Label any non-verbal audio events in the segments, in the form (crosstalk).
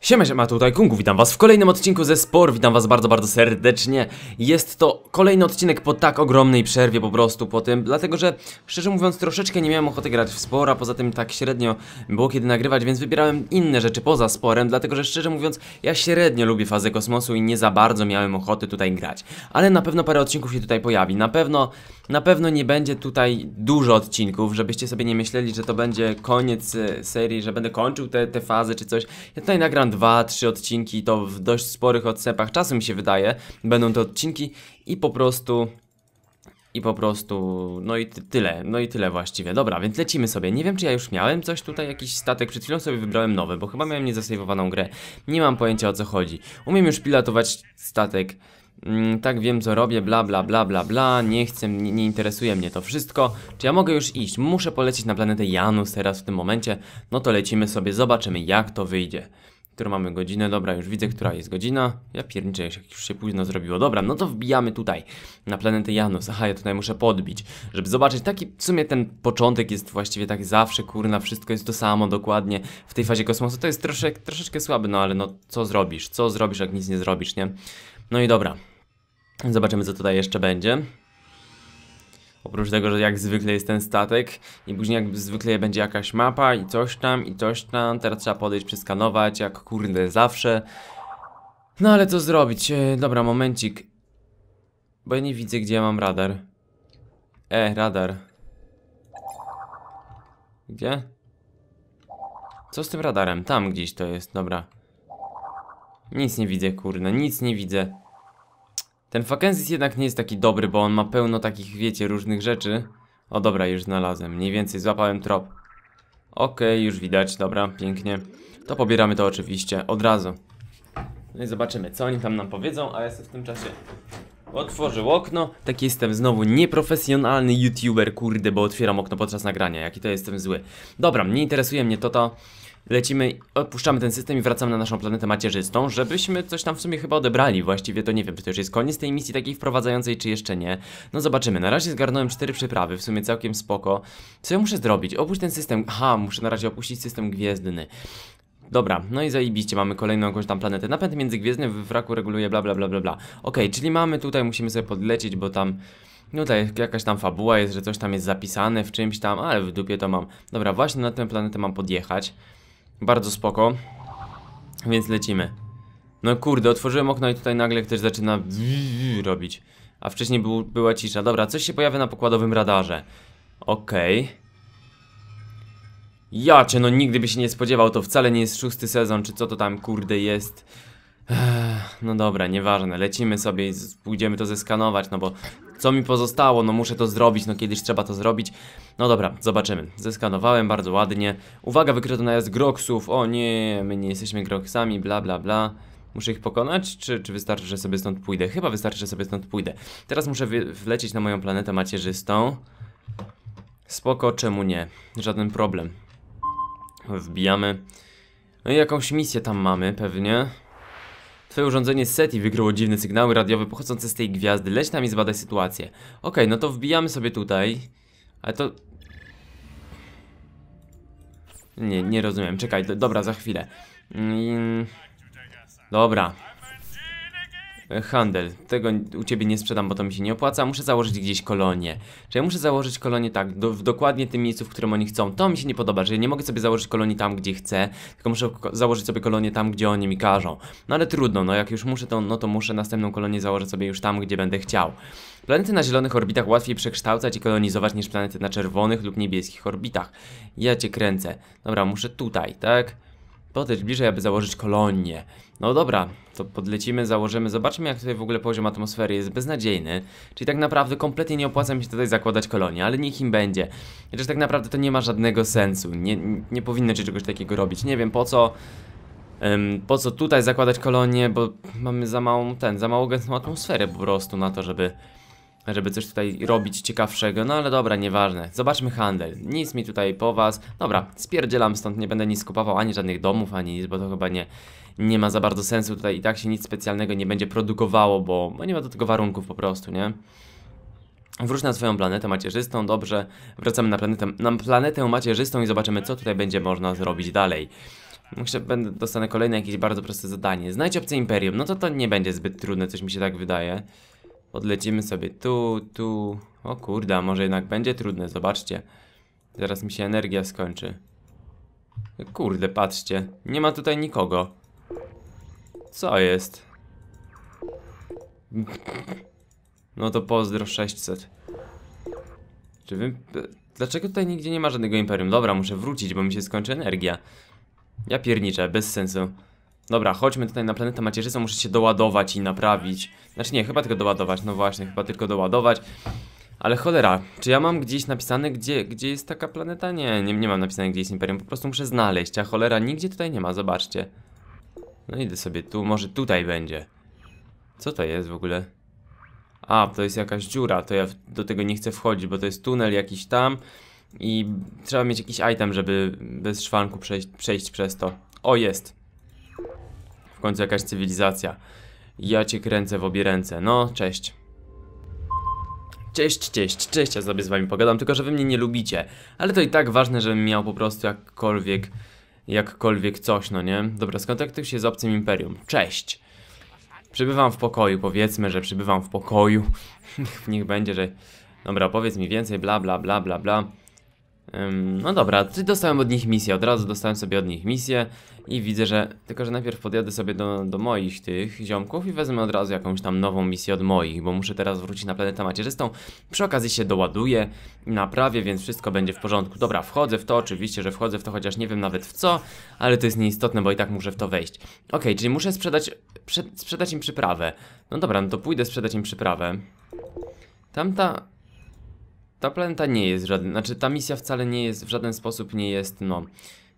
Siema, siema, tutaj Kungu, witam was w kolejnym odcinku ze Spor, witam was bardzo, bardzo serdecznie Jest to kolejny odcinek po tak ogromnej przerwie po prostu po tym Dlatego, że szczerze mówiąc troszeczkę nie miałem ochoty grać w Spora Poza tym tak średnio było kiedy nagrywać, więc wybierałem inne rzeczy poza Sporem Dlatego, że szczerze mówiąc ja średnio lubię fazę kosmosu i nie za bardzo miałem ochoty tutaj grać Ale na pewno parę odcinków się tutaj pojawi, na pewno, na pewno nie będzie tutaj dużo odcinków Żebyście sobie nie myśleli, że to będzie koniec e, serii, że będę kończył te, te fazy czy coś Ja tutaj nagram dwa, trzy odcinki to w dość sporych odstępach czasem mi się wydaje będą te odcinki i po prostu i po prostu, no i tyle, no i tyle właściwie. Dobra, więc lecimy sobie. Nie wiem, czy ja już miałem coś tutaj, jakiś statek. Przed chwilą sobie wybrałem nowy, bo chyba miałem niezasejwowaną grę. Nie mam pojęcia o co chodzi. Umiem już pilotować statek. Mm, tak wiem co robię, bla bla bla bla bla, nie chcę, nie, nie, interesuje mnie to wszystko. Czy ja mogę już iść? Muszę polecieć na planetę Janus teraz w tym momencie. No to lecimy sobie, zobaczymy jak to wyjdzie. Którą mamy godzinę, dobra, już widzę, która jest godzina. Ja pierniczę, jak już się późno zrobiło. Dobra, no to wbijamy tutaj, na planetę Janus. Aha, ja tutaj muszę podbić, żeby zobaczyć. Taki, w sumie ten początek jest właściwie tak zawsze, kurna, wszystko jest to samo dokładnie. W tej fazie kosmosu to jest troszeczkę słabe, no ale no, co zrobisz? Co zrobisz, jak nic nie zrobisz, nie? No i dobra, Zobaczymy, co tutaj jeszcze będzie. Oprócz tego, że jak zwykle jest ten statek i później jak zwykle będzie jakaś mapa i coś tam i coś tam. Teraz trzeba podejść, przeskanować, jak kurde zawsze. No ale co zrobić? E, dobra, momencik. Bo ja nie widzę, gdzie ja mam radar. E, radar. Gdzie? Co z tym radarem? Tam gdzieś to jest, dobra. Nic nie widzę, kurde, nic nie widzę. Ten Fakensis jednak nie jest taki dobry, bo on ma pełno takich, wiecie, różnych rzeczy. O dobra, już znalazłem. Mniej więcej złapałem trop. Okej, okay, już widać, dobra, pięknie. To pobieramy to oczywiście od razu. No i zobaczymy, co oni tam nam powiedzą, a ja sobie w tym czasie otworzył okno. Tak jestem znowu nieprofesjonalny youtuber, kurde, bo otwieram okno podczas nagrania. Jaki to jestem zły. Dobra, nie interesuje mnie to to lecimy, opuszczamy ten system i wracamy na naszą planetę macierzystą, żebyśmy coś tam w sumie chyba odebrali. Właściwie to nie wiem, czy to już jest koniec tej misji takiej wprowadzającej, czy jeszcze nie. No zobaczymy. Na razie zgarnąłem cztery przyprawy, w sumie całkiem spoko. Co ja muszę zrobić? Opuść ten system. Aha, muszę na razie opuścić system gwiezdny. Dobra, no i zajebiście, mamy kolejną jakąś tam planetę. Napęd międzygwiezdny w wraku reguluje bla bla bla bla bla. Okej, okay, czyli mamy tutaj, musimy sobie podlecieć, bo tam... No tutaj jakaś tam fabuła jest, że coś tam jest zapisane w czymś tam, ale w dupie to mam. Dobra, właśnie na tę planetę mam podjechać. Bardzo spoko. Więc lecimy. No kurde, otworzyłem okno i tutaj nagle ktoś zaczyna robić. A wcześniej był, była cisza. Dobra, coś się pojawia na pokładowym radarze. Okej. Okay. Ja cię, no nigdy by się nie spodziewał, to wcale nie jest szósty sezon, czy co to tam kurde jest no dobra, nieważne, lecimy sobie i pójdziemy to zeskanować, no bo co mi pozostało, no muszę to zrobić, no kiedyś trzeba to zrobić. No dobra, zobaczymy. Zeskanowałem bardzo ładnie. Uwaga, wykryto najazd groksów, o nie, my nie jesteśmy groksami, bla bla bla. Muszę ich pokonać, czy, czy wystarczy, że sobie stąd pójdę? Chyba wystarczy, że sobie stąd pójdę. Teraz muszę wlecieć na moją planetę macierzystą. Spoko, czemu nie? Żaden problem. Wbijamy. No i jakąś misję tam mamy pewnie. Twoje urządzenie SETI wygryło dziwne sygnały radiowe pochodzące z tej gwiazdy. Leć tam i zbadaj sytuację. Okej, okay, no to wbijamy sobie tutaj. Ale to... Nie, nie rozumiem. Czekaj, do, dobra, za chwilę. Mm, dobra. E, handel. Tego u ciebie nie sprzedam, bo to mi się nie opłaca. Muszę założyć gdzieś kolonię. Czy ja muszę założyć kolonię tak, do, w dokładnie tym miejscu, w którym oni chcą. To mi się nie podoba, że ja nie mogę sobie założyć kolonii tam, gdzie chcę, tylko muszę założyć sobie kolonię tam, gdzie oni mi każą. No ale trudno, no jak już muszę, to, no to muszę następną kolonię założyć sobie już tam, gdzie będę chciał. Planety na zielonych orbitach łatwiej przekształcać i kolonizować niż planety na czerwonych lub niebieskich orbitach. Ja cię kręcę. Dobra, muszę tutaj, tak? Podejdź bliżej, aby założyć kolonię. No dobra, to podlecimy, założymy, zobaczymy jak tutaj w ogóle poziom atmosfery jest beznadziejny. Czyli tak naprawdę kompletnie nie opłaca mi się tutaj zakładać kolonii, ale niech im będzie. Chociaż tak naprawdę to nie ma żadnego sensu, nie, nie powinno się czegoś takiego robić. Nie wiem po co, po co tutaj zakładać kolonie, bo mamy za małą, ten, za małą gęstą atmosferę po prostu na to, żeby żeby coś tutaj robić ciekawszego, no ale dobra, nieważne. Zobaczmy handel. Nic mi tutaj po was. Dobra, spierdzielam stąd, nie będę nic kupował, ani żadnych domów, ani nic, bo to chyba nie, nie ma za bardzo sensu. Tutaj i tak się nic specjalnego nie będzie produkowało, bo, bo nie ma do tego warunków po prostu, nie? Wróć na swoją planetę macierzystą, dobrze. Wracamy na planetę, na planetę macierzystą i zobaczymy, co tutaj będzie można zrobić dalej. Muszę, będę, dostanę kolejne jakieś bardzo proste zadanie. Znajdź obce imperium. No to to nie będzie zbyt trudne, coś mi się tak wydaje. Podlecimy sobie tu, tu. O kurda, może jednak będzie trudne, zobaczcie. Zaraz mi się energia skończy. Kurde, patrzcie. Nie ma tutaj nikogo. Co jest? No to pozdro 600. Czy wy... Dlaczego tutaj nigdzie nie ma żadnego imperium? Dobra, muszę wrócić, bo mi się skończy energia. Ja pierniczę, bez sensu. Dobra, chodźmy tutaj na planetę macierzystą, muszę się doładować i naprawić. Znaczy nie, chyba tylko doładować, no właśnie, chyba tylko doładować. Ale cholera, czy ja mam gdzieś napisane, gdzie, gdzie jest taka planeta? Nie, nie, nie mam napisane, gdzie jest Imperium, po prostu muszę znaleźć, a cholera nigdzie tutaj nie ma, zobaczcie. No idę sobie tu, może tutaj będzie. Co to jest w ogóle? A, to jest jakaś dziura, to ja do tego nie chcę wchodzić, bo to jest tunel jakiś tam i trzeba mieć jakiś item, żeby bez szwanku przejść, przejść przez to. O, jest. W końcu jakaś cywilizacja. Ja cię kręcę w obie ręce. No, cześć. Cześć, cześć, cześć, ja sobie z wami pogadam, tylko że wy mnie nie lubicie. Ale to i tak ważne, żebym miał po prostu jakkolwiek, jakkolwiek coś, no nie? Dobra, skontaktuj się z obcym imperium. Cześć. Przybywam w pokoju, powiedzmy, że przybywam w pokoju. (laughs) Niech będzie, że... Dobra, powiedz mi więcej, bla, bla, bla, bla, bla no dobra, dostałem od nich misję, od razu dostałem sobie od nich misję i widzę, że... Tylko, że najpierw podjadę sobie do, do moich tych ziomków i wezmę od razu jakąś tam nową misję od moich, bo muszę teraz wrócić na planetę macierzystą. Przy okazji się doładuję, naprawię, więc wszystko będzie w porządku. Dobra, wchodzę w to, oczywiście, że wchodzę w to, chociaż nie wiem nawet w co, ale to jest nieistotne, bo i tak muszę w to wejść. Ok, czyli muszę sprzedać, sprzedać im przyprawę. No dobra, no to pójdę sprzedać im przyprawę. Tamta ta planeta nie jest żaden, znaczy ta misja wcale nie jest, w żaden sposób nie jest, no,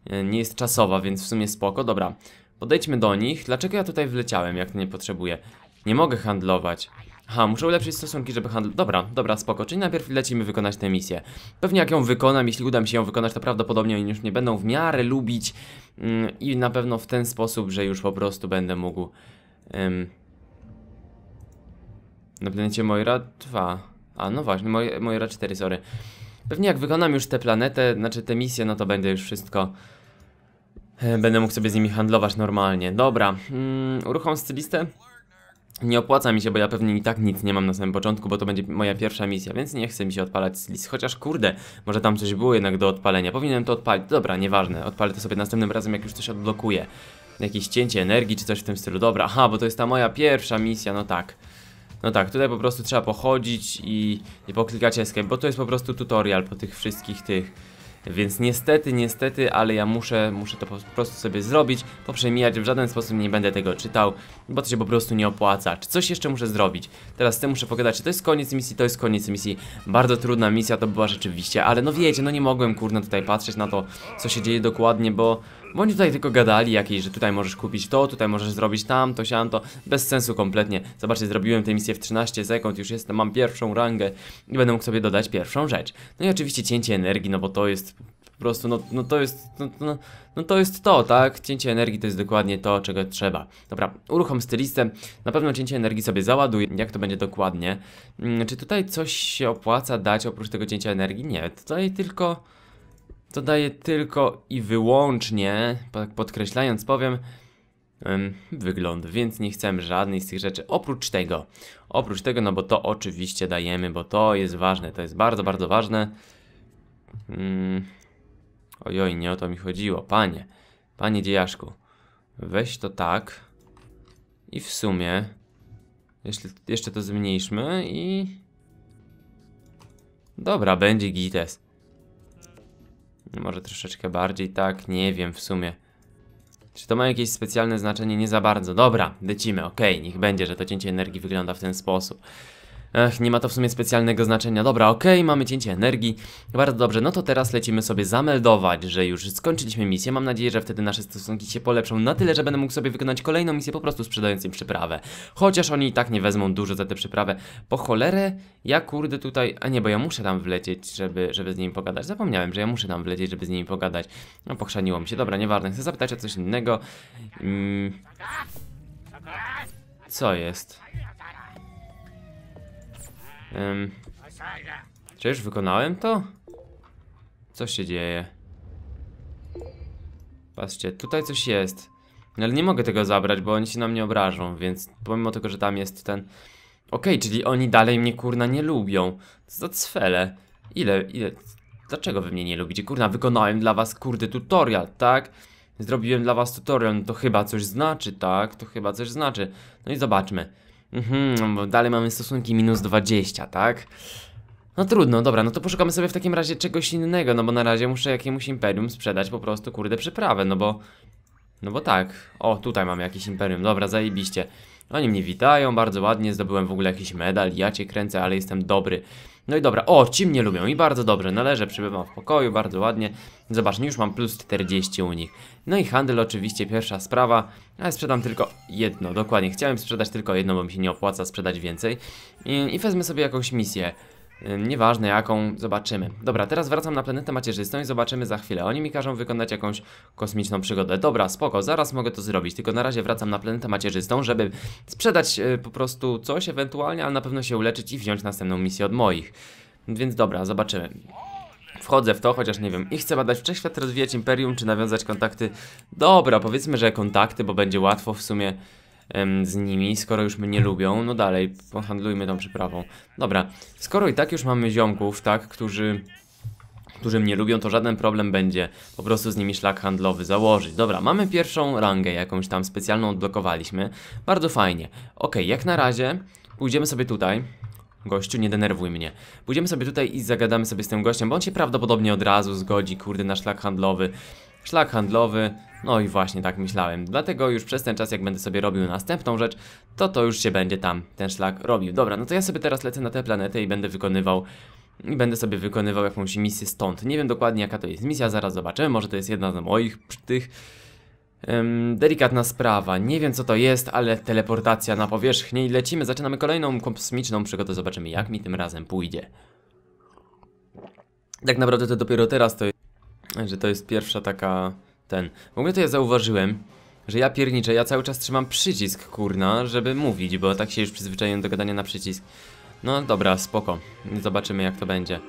e, nie jest czasowa, więc w sumie spoko, dobra. Podejdźmy do nich. Dlaczego ja tutaj wleciałem, jak to nie potrzebuję? Nie mogę handlować. Aha, muszę ulepszyć stosunki, żeby handl... Dobra, dobra, spoko, czyli najpierw lecimy wykonać tę misję. Pewnie jak ją wykonam, jeśli uda mi się ją wykonać, to prawdopodobnie oni już nie będą w miarę lubić yy, i na pewno w ten sposób, że już po prostu będę mógł... Ym... Na planecie Moira 2... A no właśnie, moje, moje 4, sorry. Pewnie jak wykonam już tę planetę, znaczy tę misję, no to będę już wszystko... E, będę mógł sobie z nimi handlować normalnie. Dobra, mm, uruchom stylistę. Nie opłaca mi się, bo ja pewnie i tak nic nie mam na samym początku, bo to będzie moja pierwsza misja, więc nie chcę mi się odpalać list. Chociaż kurde, może tam coś było jednak do odpalenia. Powinienem to odpalić. Dobra, nieważne. Odpalę to sobie następnym razem, jak już coś odblokuje, Jakieś cięcie energii czy coś w tym stylu. Dobra, aha, bo to jest ta moja pierwsza misja, no tak. No tak, tutaj po prostu trzeba pochodzić i, i poklikać escape, bo to jest po prostu tutorial po tych wszystkich tych więc niestety, niestety, ale ja muszę, muszę to po prostu sobie zrobić, poprzemijać, w żaden sposób nie będę tego czytał, bo to się po prostu nie opłaca. Czy coś jeszcze muszę zrobić? Teraz z tym muszę pogadać, czy to jest koniec misji, to jest koniec misji. Bardzo trudna misja to była rzeczywiście, ale no wiecie, no nie mogłem kurde tutaj patrzeć na to, co się dzieje dokładnie, bo bo oni tutaj tylko gadali jakieś, że tutaj możesz kupić to, tutaj możesz zrobić tam, to siam, to. Bez sensu kompletnie. Zobaczcie, zrobiłem tę misję w 13 sekund, już jestem, mam pierwszą rangę i będę mógł sobie dodać pierwszą rzecz. No i oczywiście cięcie energii, no bo to jest po prostu, no, no to jest, no, no, no to jest to, tak? Cięcie energii to jest dokładnie to, czego trzeba. Dobra, uruchom stylistę. Na pewno cięcie energii sobie załaduję. Jak to będzie dokładnie? Hmm, czy tutaj coś się opłaca dać oprócz tego cięcia energii? Nie, tutaj tylko to daje tylko i wyłącznie, podkreślając powiem, wygląd, więc nie chcemy żadnej z tych rzeczy. Oprócz tego, oprócz tego, no bo to oczywiście dajemy, bo to jest ważne, to jest bardzo, bardzo ważne. Mm. Ojoj, nie o to mi chodziło, panie, panie dziejaszku, weź to tak i w sumie jeszcze, jeszcze to zmniejszmy i... Dobra, będzie gites. Może troszeczkę bardziej, tak? Nie wiem w sumie. Czy to ma jakieś specjalne znaczenie? Nie za bardzo. Dobra, lecimy, okej, okay, niech będzie, że to cięcie energii wygląda w ten sposób. Ech, nie ma to w sumie specjalnego znaczenia. Dobra, okej, okay, mamy cięcie energii. Bardzo dobrze, no to teraz lecimy sobie zameldować, że już skończyliśmy misję. Mam nadzieję, że wtedy nasze stosunki się polepszą na tyle, że będę mógł sobie wykonać kolejną misję po prostu sprzedając im przyprawę. Chociaż oni i tak nie wezmą dużo za tę przyprawę. Po cholerę, ja kurde tutaj... A nie, bo ja muszę tam wlecieć, żeby, żeby z nimi pogadać. Zapomniałem, że ja muszę tam wlecieć, żeby z nimi pogadać. No, pochrzaniło mi się. Dobra, nieważne. Chcę zapytać o coś innego. Mm... Co jest? czy już wykonałem to? Co się dzieje? Patrzcie, tutaj coś jest. No, ale nie mogę tego zabrać, bo oni się na mnie obrażą, więc pomimo tego, że tam jest ten... Okej, okay, czyli oni dalej mnie kurna nie lubią. Co za cwele. Ile, ile... Dlaczego wy mnie nie lubicie? Kurna, wykonałem dla was kurde tutorial, tak? Zrobiłem dla was tutorial, no to chyba coś znaczy, tak? To chyba coś znaczy. No i zobaczmy. Mhm, bo dalej mamy stosunki minus 20, tak? No trudno, dobra, no to poszukamy sobie w takim razie czegoś innego, no bo na razie muszę jakiemuś imperium sprzedać po prostu, kurde, przyprawę, no bo... No bo tak, o, tutaj mamy jakieś imperium, dobra, zajebiście. Oni mnie witają, bardzo ładnie, zdobyłem w ogóle jakiś medal, ja cię kręcę, ale jestem dobry. No i dobra, o, ci mnie lubią i bardzo dobrze, należę, przybywam w pokoju, bardzo ładnie. Zobacz, już mam plus 40 u nich. No i handel oczywiście, pierwsza sprawa, ale sprzedam tylko jedno, dokładnie. Chciałem sprzedać tylko jedno, bo mi się nie opłaca sprzedać więcej. I, i wezmę sobie jakąś misję. Nieważne jaką, zobaczymy. Dobra, teraz wracam na planetę macierzystą i zobaczymy za chwilę. Oni mi każą wykonać jakąś kosmiczną przygodę. Dobra, spoko, zaraz mogę to zrobić, tylko na razie wracam na planetę macierzystą, żeby sprzedać y, po prostu coś ewentualnie, ale na pewno się uleczyć i wziąć następną misję od moich. Więc dobra, zobaczymy. Wchodzę w to, chociaż nie wiem. I chcę badać wszechświat, rozwijać imperium, czy nawiązać kontakty. Dobra, powiedzmy, że kontakty, bo będzie łatwo w sumie z nimi, skoro już mnie lubią, no dalej, pohandlujmy tą przyprawą. Dobra, skoro i tak już mamy ziomków, tak, którzy którzy mnie lubią, to żaden problem będzie po prostu z nimi szlak handlowy założyć. Dobra, mamy pierwszą rangę jakąś tam specjalną odblokowaliśmy. Bardzo fajnie. Ok, jak na razie pójdziemy sobie tutaj. Gościu, nie denerwuj mnie. Pójdziemy sobie tutaj i zagadamy sobie z tym gościem, bo on się prawdopodobnie od razu zgodzi, kurde, na szlak handlowy szlak handlowy, no i właśnie tak myślałem, dlatego już przez ten czas jak będę sobie robił następną rzecz, to to już się będzie tam ten szlak robił. Dobra, no to ja sobie teraz lecę na tę planetę i będę wykonywał i będę sobie wykonywał jakąś misję stąd. Nie wiem dokładnie jaka to jest misja, zaraz zobaczymy, może to jest jedna z moich tych... delikatna sprawa, nie wiem co to jest, ale teleportacja na powierzchnię i lecimy, zaczynamy kolejną kosmiczną przygodę, zobaczymy jak mi tym razem pójdzie. Tak naprawdę to dopiero teraz to że to jest pierwsza taka... ten... W ogóle to ja zauważyłem, że ja pierniczę, ja cały czas trzymam przycisk, kurna, żeby mówić, bo tak się już przyzwyczaiłem do gadania na przycisk. No dobra, spoko. Zobaczymy jak to będzie.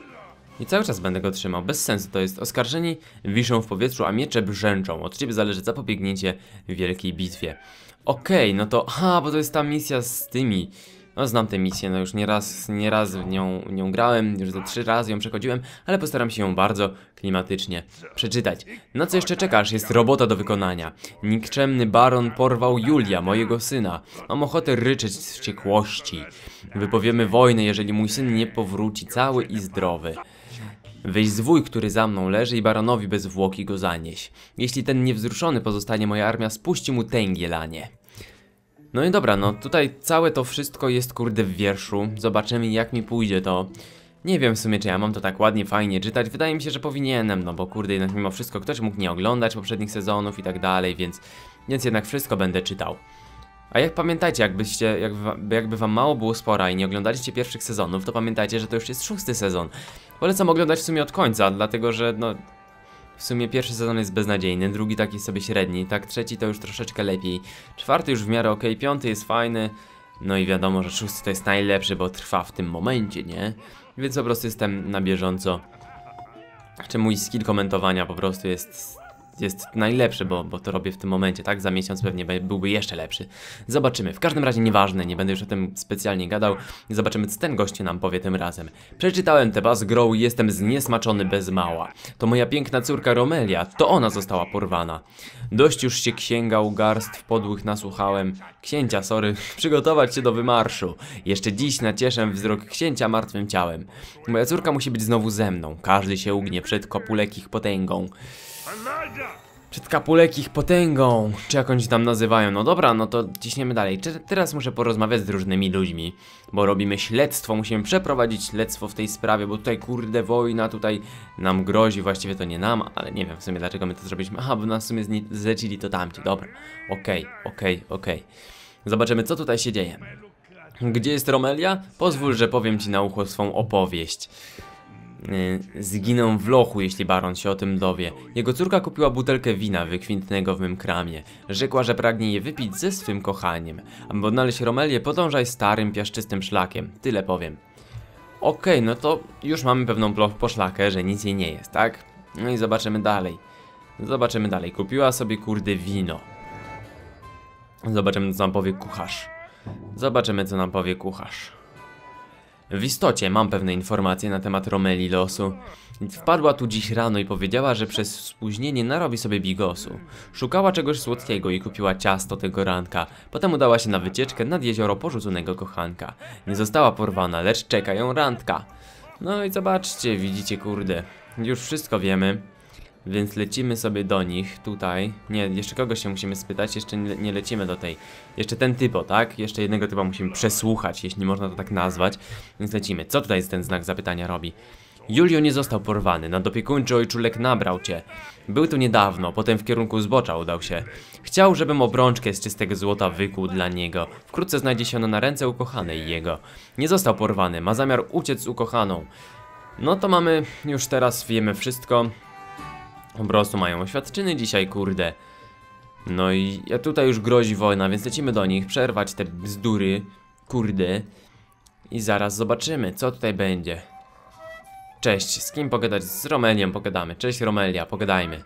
I cały czas będę go trzymał, bez sensu to jest. Oskarżeni wiszą w powietrzu, a miecze brzęczą. Od ciebie zależy zapobiegnięcie wielkiej bitwie. Okej, okay, no to... ha, bo to jest ta misja z tymi... No, znam tę misję, no już nieraz, nieraz w nią, w nią grałem, już ze trzy razy ją przechodziłem, ale postaram się ją bardzo klimatycznie przeczytać. Na co jeszcze czekasz? Jest robota do wykonania. Nikczemny baron porwał Julia, mojego syna. Mam ochotę ryczeć z wściekłości. Wypowiemy wojnę, jeżeli mój syn nie powróci cały i zdrowy. Weź zwój, który za mną leży i baronowi bez zwłoki go zanieś. Jeśli ten niewzruszony pozostanie, moja armia spuści mu tęgielanie. No i dobra, no tutaj całe to wszystko jest kurde w wierszu. Zobaczymy jak mi pójdzie to. Nie wiem w sumie czy ja mam to tak ładnie, fajnie czytać. Wydaje mi się, że powinienem, no bo kurde jednak mimo wszystko ktoś mógł nie oglądać poprzednich sezonów i tak dalej, więc, więc jednak wszystko będę czytał. A jak pamiętajcie, jakbyście, jakby, jakby wam mało było spora i nie oglądaliście pierwszych sezonów, to pamiętajcie, że to już jest szósty sezon. Polecam oglądać w sumie od końca, dlatego że no w sumie pierwszy sezon jest beznadziejny, drugi taki sobie średni, tak trzeci to już troszeczkę lepiej, czwarty już w miarę ok, piąty jest fajny, no i wiadomo, że szósty to jest najlepszy, bo trwa w tym momencie, nie? Więc po prostu jestem na bieżąco. Czy znaczy mój skill komentowania po prostu jest jest najlepszy, bo, bo to robię w tym momencie, tak? Za miesiąc pewnie byłby jeszcze lepszy. Zobaczymy. W każdym razie nieważne, nie będę już o tym specjalnie gadał. Zobaczymy, co ten goście nam powie tym razem. Przeczytałem te z grow i jestem zniesmaczony bez mała. To moja piękna córka Romelia, to ona została porwana. Dość już się księgał, garstw podłych nasłuchałem. Księcia, sorry, (laughs) przygotować się do wymarszu. Jeszcze dziś nacieszę wzrok księcia martwym ciałem. Moja córka musi być znowu ze mną. Każdy się ugnie przed ich potęgą. Przed kapulekich potęgą, czy jakąś tam nazywają. No dobra, no to ciśniemy dalej. Czy, teraz muszę porozmawiać z różnymi ludźmi, bo robimy śledztwo, musimy przeprowadzić śledztwo w tej sprawie, bo tutaj kurde wojna, tutaj nam grozi, właściwie to nie nam, ale nie wiem w sumie dlaczego my to zrobiliśmy. Aha, bo nas w sumie zlecili to tamci, dobra. Okej, okay, okej, okay, okej. Okay. Zobaczymy co tutaj się dzieje. Gdzie jest Romelia? Pozwól, że powiem ci na ucho swą opowieść. Y, zginą w lochu, jeśli baron się o tym dowie. Jego córka kupiła butelkę wina wykwintnego w mym kramie. Rzekła, że pragnie je wypić ze swym kochaniem. Aby odnaleźć Romelię, podążaj starym, piaszczystym szlakiem. Tyle powiem. Okej, okay, no to już mamy pewną poszlakę, że nic jej nie jest, tak? No i zobaczymy dalej. Zobaczymy dalej. Kupiła sobie kurde wino. Zobaczymy, co nam powie kucharz. Zobaczymy, co nam powie kucharz. W istocie mam pewne informacje na temat Romeli Losu. Wpadła tu dziś rano i powiedziała, że przez spóźnienie narobi sobie bigosu. Szukała czegoś słodkiego i kupiła ciasto tego ranka. Potem udała się na wycieczkę nad jezioro porzuconego kochanka. Nie została porwana, lecz czeka ją randka. No i zobaczcie, widzicie kurde. Już wszystko wiemy. Więc lecimy sobie do nich tutaj. Nie, jeszcze kogoś się musimy spytać, jeszcze nie, nie lecimy do tej. Jeszcze ten typo, tak? Jeszcze jednego typa musimy przesłuchać, jeśli można to tak nazwać. Więc lecimy. Co tutaj jest ten znak zapytania robi? Julio nie został porwany, nadopiekuńczy ojczulek nabrał cię. Był tu niedawno, potem w kierunku zbocza udał się. Chciał, żebym obrączkę z czystego złota wykuł dla niego. Wkrótce znajdzie się ona na ręce ukochanej jego. Nie został porwany, ma zamiar uciec z ukochaną. No to mamy, już teraz wiemy wszystko. Po prostu mają oświadczyny dzisiaj, kurde. No i tutaj już grozi wojna, więc lecimy do nich, przerwać te bzdury, kurde. I zaraz zobaczymy, co tutaj będzie. Cześć, z kim pogadać? Z Romelią pogadamy. Cześć Romelia, pogadajmy.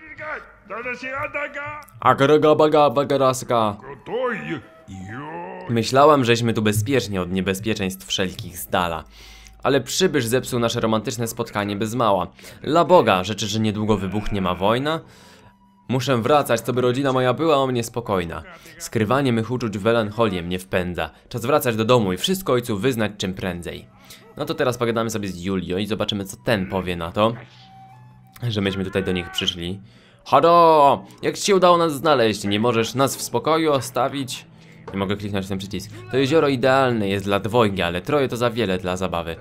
Myślałam, żeśmy tu bezpiecznie od niebezpieczeństw wszelkich dala ale przybysz zepsuł nasze romantyczne spotkanie bez mała. La Boga, rzeczy, że niedługo wybuchnie ma wojna? Muszę wracać, co by rodzina moja była o mnie spokojna. Skrywanie mych uczuć w melancholię mnie wpędza. Czas wracać do domu i wszystko ojcu wyznać czym prędzej. No to teraz pogadamy sobie z Julio i zobaczymy, co ten powie na to, że myśmy tutaj do nich przyszli. Hado! Jak ci się udało nas znaleźć? Nie możesz nas w spokoju ostawić? Nie mogę kliknąć ten przycisk. To jezioro idealne jest dla dwojga, ale troje to za wiele dla zabawy.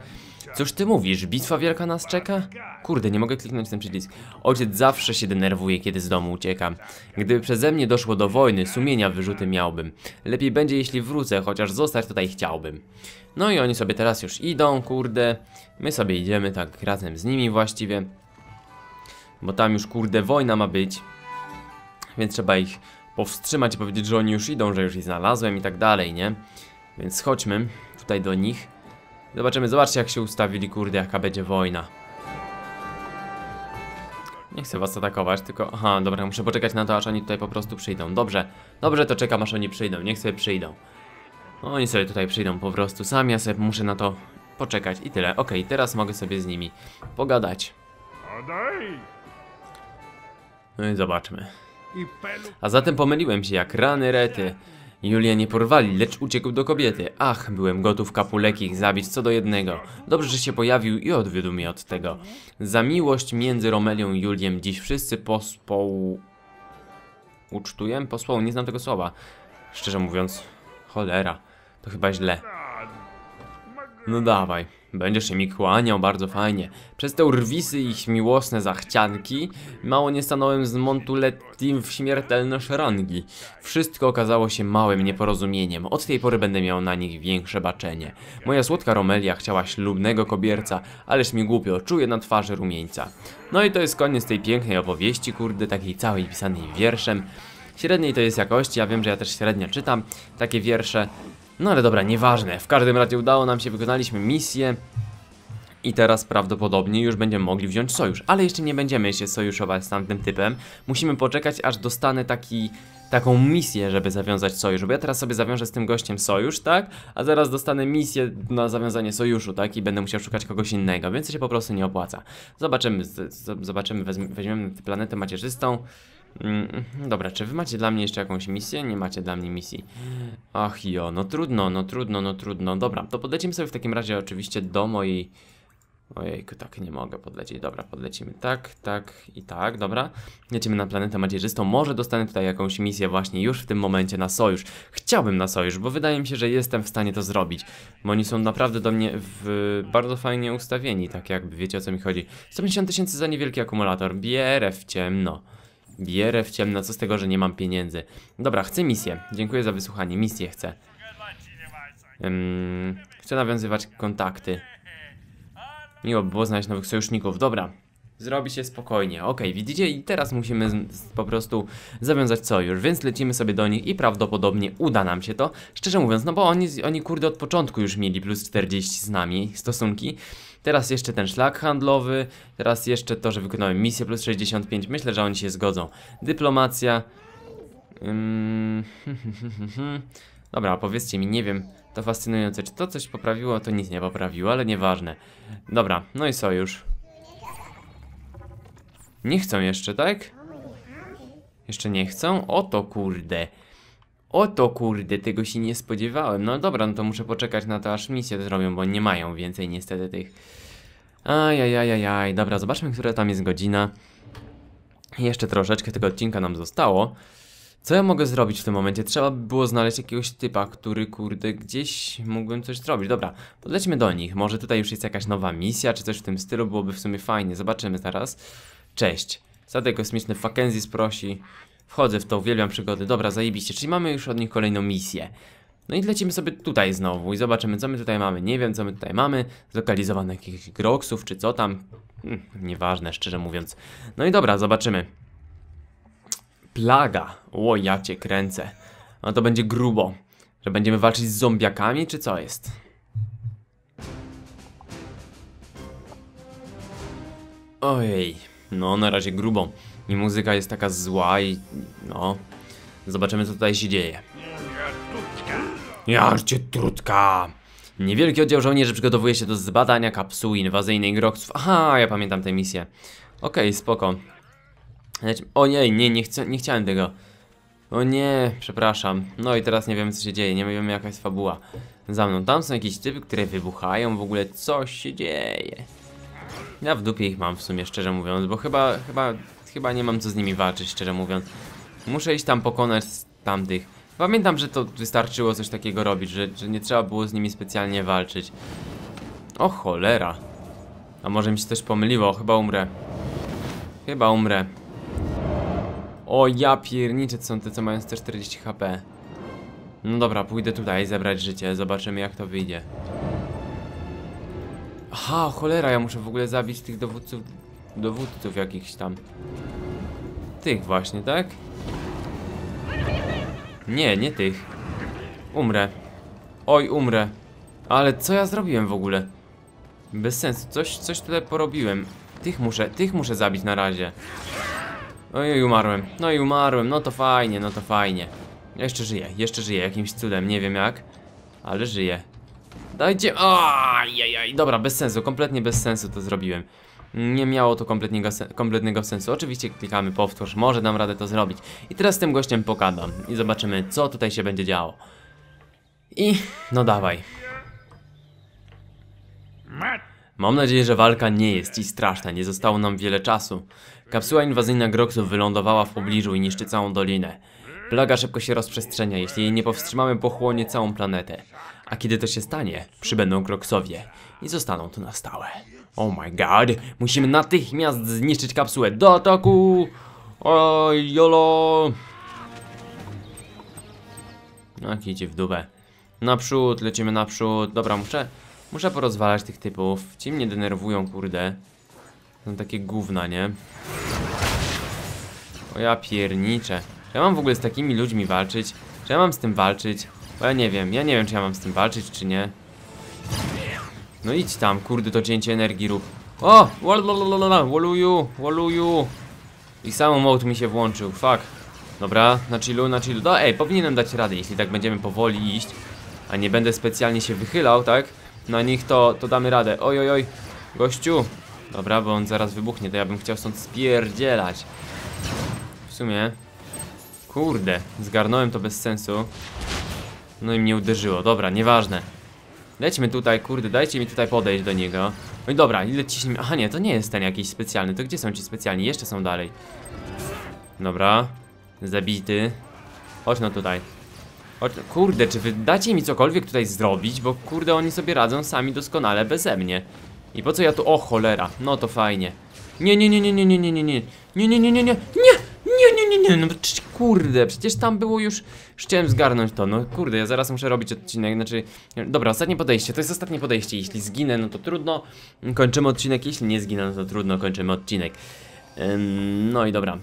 Cóż ty mówisz? Bitwa wielka nas czeka? Kurde, nie mogę kliknąć ten przycisk. Ojciec zawsze się denerwuje, kiedy z domu uciekam. Gdyby przeze mnie doszło do wojny, sumienia wyrzuty miałbym. Lepiej będzie, jeśli wrócę, chociaż zostać tutaj chciałbym. No i oni sobie teraz już idą, kurde. My sobie idziemy tak razem z nimi właściwie. Bo tam już, kurde, wojna ma być. Więc trzeba ich powstrzymać i powiedzieć, że oni już idą, że już ich znalazłem i tak dalej, nie? Więc chodźmy tutaj do nich. Zobaczymy, zobaczcie jak się ustawili, kurde, jaka będzie wojna. Nie chcę was atakować, tylko... Aha, dobra, muszę poczekać na to, aż oni tutaj po prostu przyjdą. Dobrze, dobrze, to czekam, aż oni przyjdą. Niech sobie przyjdą. Oni sobie tutaj przyjdą po prostu sami, ja sobie muszę na to poczekać i tyle. Okej, okay, teraz mogę sobie z nimi pogadać. No i zobaczmy. A zatem pomyliłem się jak rany rety. Julia nie porwali, lecz uciekł do kobiety. Ach, byłem gotów kapulekich zabić co do jednego. Dobrze, że się pojawił i odwiódł mnie od tego. Za miłość między Romelią i Juliem dziś wszyscy pospoł... Ucztuję? Pospoł, nie znam tego słowa. Szczerze mówiąc, cholera, to chyba źle. No dawaj. Będziesz się mi kłaniał bardzo fajnie. Przez te urwisy i ich miłosne zachcianki mało nie stanąłem z Montulettim w śmiertelne szerangi. Wszystko okazało się małym nieporozumieniem. Od tej pory będę miał na nich większe baczenie. Moja słodka Romelia chciała ślubnego kobierca, ależ mi głupio, czuję na twarzy rumieńca. No i to jest koniec tej pięknej opowieści, kurde, takiej całej pisanej wierszem średniej to jest jakości, ja wiem, że ja też średnio czytam takie wiersze, no ale dobra, nieważne. W każdym razie udało nam się, wykonaliśmy misję. I teraz prawdopodobnie już będziemy mogli wziąć sojusz. Ale jeszcze nie będziemy się sojuszować z tamtym typem. Musimy poczekać, aż dostanę taki taką misję, żeby zawiązać sojusz, bo ja teraz sobie zawiążę z tym gościem sojusz, tak? A zaraz dostanę misję na zawiązanie sojuszu, tak? I będę musiał szukać kogoś innego, więc się po prostu nie opłaca. Zobaczymy, zobaczymy, weźmiemy planetę macierzystą. Mm, dobra, czy wy macie dla mnie jeszcze jakąś misję? Nie macie dla mnie misji. Ach jo, no trudno, no trudno, no trudno. Dobra, to podlecimy sobie w takim razie oczywiście do mojej... Ojejku, tak nie mogę podlecieć. Dobra, podlecimy tak, tak i tak, dobra. Lecimy na planetę macierzystą. Może dostanę tutaj jakąś misję właśnie już w tym momencie na sojusz. Chciałbym na sojusz, bo wydaje mi się, że jestem w stanie to zrobić. Bo oni są naprawdę do mnie w, bardzo fajnie ustawieni, tak jakby, wiecie o co mi chodzi. 150 tysięcy za niewielki akumulator. Bierę w ciemno. Bierę w ciemno, co z tego, że nie mam pieniędzy. Dobra, chcę misję. Dziękuję za wysłuchanie. Misję chcę. Um, chcę nawiązywać kontakty. Miło by było znaleźć nowych sojuszników. Dobra, zrobi się spokojnie. Ok, widzicie? I teraz musimy po prostu zawiązać sojusz, więc lecimy sobie do nich i prawdopodobnie uda nam się to. Szczerze mówiąc, no bo oni, oni kurde od początku już mieli plus 40 z nami stosunki, Teraz jeszcze ten szlak handlowy, teraz jeszcze to, że wykonałem misję plus 65. Myślę, że oni się zgodzą. Dyplomacja. Ym... Mm. (laughs) Dobra, powiedzcie mi, nie wiem, to fascynujące. Czy to coś poprawiło? To nic nie poprawiło, ale nieważne. Dobra, no i sojusz. Nie chcą jeszcze, tak? Jeszcze nie chcą? Oto kurde. Oto kurde, tego się nie spodziewałem. No dobra, no to muszę poczekać na to, aż misje zrobią, bo nie mają więcej niestety tych... Ajajajajaj, dobra, zobaczmy, która tam jest godzina. Jeszcze troszeczkę tego odcinka nam zostało. Co ja mogę zrobić w tym momencie? Trzeba by było znaleźć jakiegoś typa, który kurde gdzieś mógłbym coś zrobić. Dobra, podlećmy do nich. Może tutaj już jest jakaś nowa misja, czy coś w tym stylu. Byłoby w sumie fajnie. Zobaczymy zaraz. Cześć. Statek kosmiczny Fakensis prosi Wchodzę w to, uwielbiam przygody. Dobra, zajebiście. Czyli mamy już od nich kolejną misję. No i lecimy sobie tutaj znowu i zobaczymy, co my tutaj mamy. Nie wiem, co my tutaj mamy. Zlokalizowane jakichś groksów, czy co tam. Hm, nieważne, szczerze mówiąc. No i dobra, zobaczymy. Plaga. O, ja cię kręcę. No to będzie grubo. Że będziemy walczyć z zombiakami, czy co jest? Ojej. No, na razie grubo i muzyka jest taka zła i no... Zobaczymy co tutaj się dzieje. Jarcie trutka! Niewielki oddział żołnierzy przygotowuje się do zbadania kapsuły inwazyjnej grokców. Aha, ja pamiętam tę misję. Okej, okay, spoko. O nie, nie, nie, nie chciałem tego. O nie, przepraszam. No i teraz nie wiem co się dzieje, nie wiemy jaka jest fabuła. Za mną, tam są jakieś typy, które wybuchają, w ogóle coś się dzieje. Ja w dupie ich mam w sumie, szczerze mówiąc, bo chyba, chyba chyba nie mam co z nimi walczyć, szczerze mówiąc. Muszę iść tam pokonać tamtych. Pamiętam, że to wystarczyło coś takiego robić, że, że nie trzeba było z nimi specjalnie walczyć. O cholera. A może mi się coś pomyliło, chyba umrę. Chyba umrę. O ja piernicze, to są te co mają 140 HP. No dobra, pójdę tutaj zebrać życie, zobaczymy jak to wyjdzie. Aha, cholera, ja muszę w ogóle zabić tych dowódców dowódców jakichś tam. Tych właśnie, tak? Nie, nie tych. Umrę. Oj, umrę. Ale co ja zrobiłem w ogóle? Bez sensu, coś, coś tutaj porobiłem. Tych muszę, tych muszę zabić na razie. Oj, no umarłem. No i umarłem, no to fajnie, no to fajnie. Jeszcze żyję, jeszcze żyję jakimś cudem, nie wiem jak. Ale żyję. Dajcie... Ajajaj, dobra, bez sensu, kompletnie bez sensu to zrobiłem nie miało to kompletnego, kompletnego sensu. Oczywiście klikamy powtórz, może dam radę to zrobić. I teraz z tym gościem pogadam i zobaczymy, co tutaj się będzie działo. I no dawaj. Mam nadzieję, że walka nie jest i straszna, nie zostało nam wiele czasu. Kapsuła inwazyjna Groksów wylądowała w pobliżu i niszczy całą dolinę. Plaga szybko się rozprzestrzenia, jeśli jej nie powstrzymamy pochłonie całą planetę. A kiedy to się stanie, przybędą Groksowie i zostaną tu na stałe. Oh my god, musimy natychmiast zniszczyć kapsułę do ataku! Oj, jolo! Jak idzie w dubę. Naprzód, lecimy naprzód. Dobra, muszę, muszę porozwalać tych typów. Ci mnie denerwują, kurde. Są takie gówna, nie? O ja pierniczę. Czy ja mam w ogóle z takimi ludźmi walczyć? Czy ja mam z tym walczyć? Bo ja nie wiem, ja nie wiem, czy ja mam z tym walczyć, czy nie. No idź tam, kurde, to cięcie energii rób. O! Woluju, woluju. I samomot mi się włączył, fuck. Dobra, na chillu, na chillu. No ej, powinienem dać radę, jeśli tak będziemy powoli iść, a nie będę specjalnie się wychylał, tak? Na nich to, to damy radę. Oj, oj, oj. Gościu. Dobra, bo on zaraz wybuchnie, to ja bym chciał stąd spierdzielać. W sumie. Kurde, zgarnąłem to bez sensu. No i mnie uderzyło, dobra, nieważne. Lećmy tutaj, kurde, dajcie mi tutaj podejść do niego No i dobra, ile ciśnijmy, aha nie, to nie jest ten jakiś specjalny To gdzie są ci specjalni? Jeszcze są dalej Dobra Zabity Chodź no tutaj Chodź, kurde, czy wy dacie mi cokolwiek tutaj zrobić? Bo kurde, oni sobie radzą sami doskonale beze mnie I po co ja tu, o cholera, no to fajnie Nie, nie, nie, nie, nie, nie, nie, nie, nie, nie, nie, nie, nie, nie, nie, nie, nie, nie, nie, kurde, przecież tam było już, chciałem zgarnąć to, no kurde, ja zaraz muszę robić odcinek, znaczy, dobra, ostatnie podejście, to jest ostatnie podejście, jeśli zginę, no to trudno, kończymy odcinek, jeśli nie zginę, no to trudno, kończymy odcinek. Ym, no i dobra,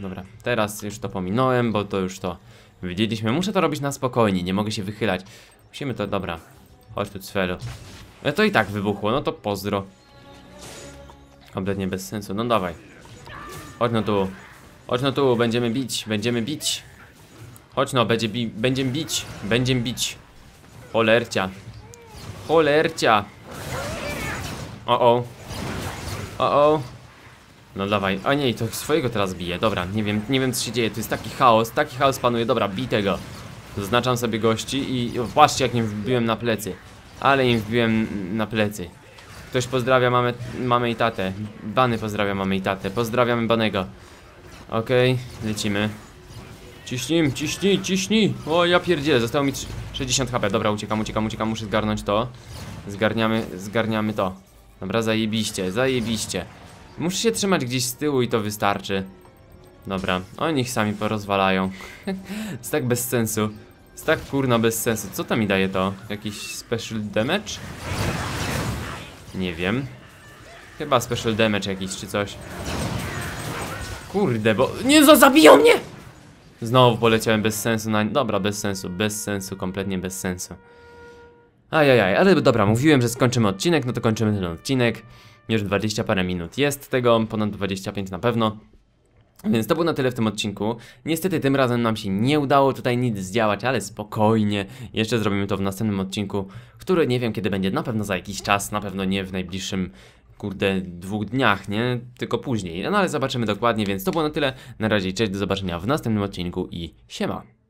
dobra, teraz już to pominąłem, bo to już to widzieliśmy, muszę to robić na spokojnie, nie mogę się wychylać, musimy to, dobra, chodź tu Cfelu. No e, to i tak wybuchło, no to pozdro. Kompletnie bez sensu, no dawaj. Chodź no tu. Chodź no tu, będziemy bić, będziemy bić. Chodź no, będzie bi będziemy bić, będziemy bić. Cholercia. Cholercia. O o. O o. No dawaj, a nie, to swojego teraz bije, dobra, nie wiem, nie wiem co się dzieje, to jest taki chaos, taki chaos panuje, dobra, bij tego Zaznaczam sobie gości i o, patrzcie jak im wbiłem na plecy Ale im wbiłem na plecy Ktoś pozdrawia mamę, mamę i tatę Bany pozdrawia mamę i tatę, pozdrawiamy Banego Okej, okay, lecimy. Ciśnij, ciśnij, ciśnij! O, ja pierdzielę, zostało mi 60 HP. Dobra, uciekam, uciekam, uciekam, muszę zgarnąć to. Zgarniamy, zgarniamy to. Dobra, zajebiście, zajebiście. Muszę się trzymać gdzieś z tyłu i to wystarczy. Dobra, oni ich sami porozwalają. (laughs) jest tak bez sensu. Jest tak kurna bez sensu. Co to mi daje to? Jakiś special damage? Nie wiem. Chyba special damage jakiś czy coś. Kurde, bo... Nie, za zabiją mnie! Znowu poleciałem bez sensu na... Dobra, bez sensu, bez sensu, kompletnie bez sensu. Ajajaj, ale dobra, mówiłem, że skończymy odcinek, no to kończymy ten odcinek. Już 20 parę minut jest tego, ponad 25 na pewno. Więc to było na tyle w tym odcinku. Niestety tym razem nam się nie udało tutaj nic zdziałać, ale spokojnie. Jeszcze zrobimy to w następnym odcinku, który nie wiem kiedy będzie, na pewno za jakiś czas, na pewno nie w najbliższym kurde, dwóch dniach, nie? Tylko później. No ale zobaczymy dokładnie, więc to było na tyle. Na razie, cześć, do zobaczenia w następnym odcinku i siema.